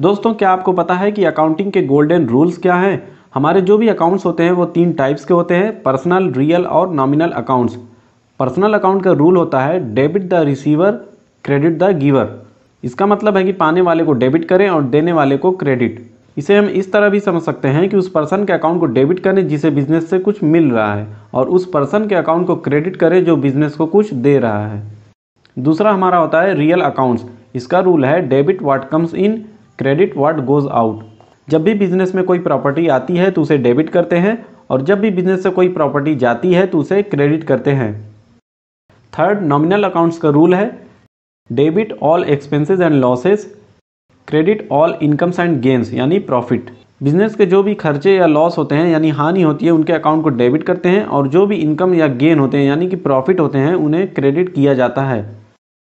दोस्तों क्या आपको पता है कि अकाउंटिंग के गोल्डन रूल्स क्या हैं हमारे जो भी अकाउंट्स होते हैं वो तीन टाइप्स के होते हैं पर्सनल रियल और नॉमिनल अकाउंट्स पर्सनल अकाउंट का रूल होता है debit the receiver credit the giver इसका मतलब है कि पाने वाले को डेबिट करें और देने वाले को क्रेडिट इसे हम इस तरह भी समझ सकते हैं कि उस पर्सन के अकाउंट को डेबिट करें जिसे बिजनेस से कुछ मिल रहा है और उस पर्सन के अकाउंट को क्रेडिट करें जो बिजनेस को कुछ दे रहा है दूसरा हमारा होता है रियल अकाउंट्स इसका रूल है debit what comes in credit what goes out जब भी बिजनेस में कोई प्रॉपर्टी आती है तो उसे डेबिट करते हैं और जब भी बिजनेस से कोई प्रॉपर्टी जाती है तो उसे क्रेडिट करते हैं थर्ड नॉमिनल अकाउंट्स का रूल है debit all expenses and losses credit all incomes and gains यानी प्रॉफिट बिजनेस के जो भी खर्चे या लॉस होते हैं यानी हानि होती है उनके अकाउंट को डेबिट करते हैं और जो भी इनकम या गेन होते हैं यानी कि प्रॉफिट होते हैं उन्हें क्रेडिट किया जाता है